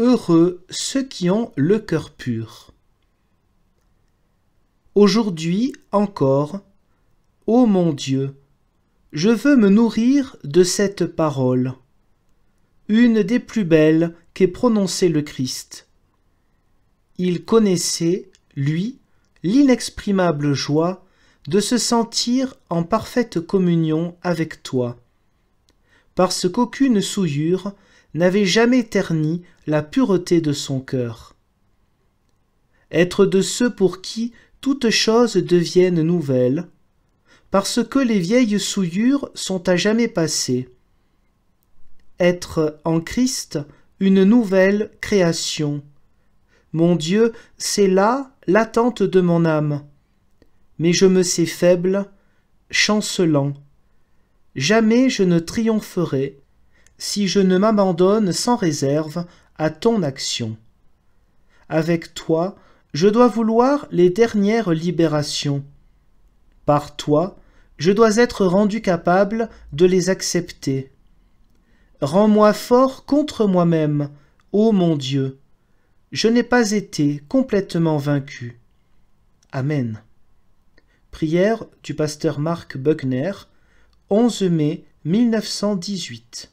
Heureux ceux qui ont le cœur pur. Aujourd'hui encore, Ô mon Dieu, je veux me nourrir de cette parole, une des plus belles qu'ait prononcée le Christ. Il connaissait, lui, l'inexprimable joie de se sentir en parfaite communion avec toi, parce qu'aucune souillure n'avait jamais terni la pureté de son cœur. Être de ceux pour qui toutes choses deviennent nouvelles, parce que les vieilles souillures sont à jamais passées. Être en Christ une nouvelle création. Mon Dieu, c'est là l'attente de mon âme. Mais je me sais faible, chancelant. Jamais je ne triompherai, si je ne m'abandonne sans réserve à ton action. Avec toi, je dois vouloir les dernières libérations. Par toi, je dois être rendu capable de les accepter. Rends-moi fort contre moi-même, ô mon Dieu. Je n'ai pas été complètement vaincu. Amen. Prière du pasteur Marc Buckner, 11 mai 1918.